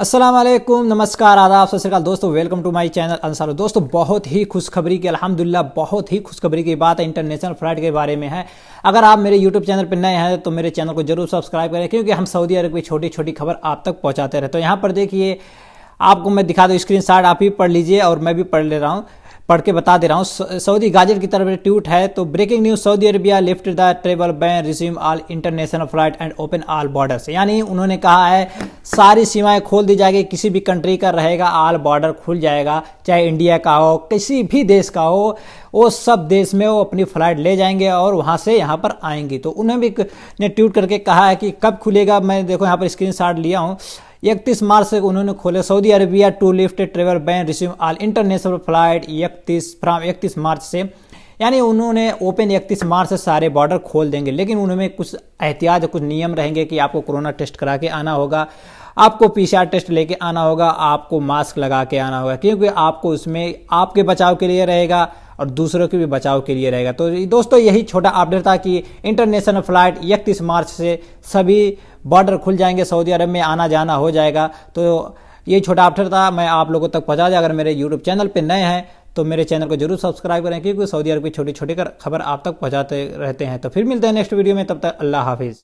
असलम नमस्कार आदाब सत दोस्तों welcome to my channel Ansar दोस्तों बहुत ही खुशखबरी की अल्हम्दुलिल्लाह बहुत ही खुशखबरी की बात है इंटरनेशनल फ्लाइट के बारे में है अगर आप मेरे यूट्यूब चैनल पर नए हैं तो मेरे चैनल को जरूर सब्सक्राइब करें क्योंकि हम सऊदी अरब की छोटी छोटी खबर आप तक पहुँचाते रहते तो यहाँ पर देखिए आपको मैं दिखा दूँ स्क्रीन आप ही पढ़ लीजिए और मैं भी पढ़ ले रहा हूँ पढ़ के बता दे रहा हूँ सऊदी गाजिर की तरफ ट्वीट है तो breaking news Saudi Arabia lift the travel ban resume all international flight and open all borders यानी उन्होंने कहा है सारी सीमाएं खोल दी जाएगी किसी भी कंट्री का रहेगा ऑल बॉर्डर खुल जाएगा चाहे इंडिया का हो किसी भी देश का हो वो सब देश में वो अपनी फ्लाइट ले जाएंगे और वहाँ से यहाँ पर आएंगी तो उन्हें भी ने ट्वीट करके कहा है कि कब खुलेगा मैं देखो यहाँ पर स्क्रीन लिया हूँ इकतीस मार्च से उन्होंने खोले Saudi Arabia to lift travel ban resume all international flight इकतीस फ्राम इकतीस मार्च से यानी उन्होंने ओपन इकतीस मार्च से सारे बॉर्डर खोल देंगे लेकिन उनमें कुछ एहतियात कुछ नियम रहेंगे कि आपको कोरोना टेस्ट करा के आना होगा आपको पीसीआर टेस्ट लेके आना होगा आपको मास्क लगा के आना होगा क्योंकि आपको उसमें आपके बचाव के लिए रहेगा और दूसरों के भी बचाव के लिए रहेगा तो दोस्तों यही छोटा अपडेट था कि इंटरनेशनल फ्लाइट इकतीस मार्च से सभी बॉर्डर खुल जाएंगे सऊदी अरब में आना जाना हो जाएगा तो ये छोटा अपडेट था मैं आप लोगों तक पहुँचा दिया अगर मेरे यूट्यूब चैनल पर नए हैं तो मेरे चैनल को जरूर सब्सक्राइब करें क्योंकि सऊदी अरब की छोटी छोटी खबर आप तक पहुँचाते रहते हैं तो फिर मिलते हैं नेक्स्ट वीडियो में तब तक अल्लाह हाफिज़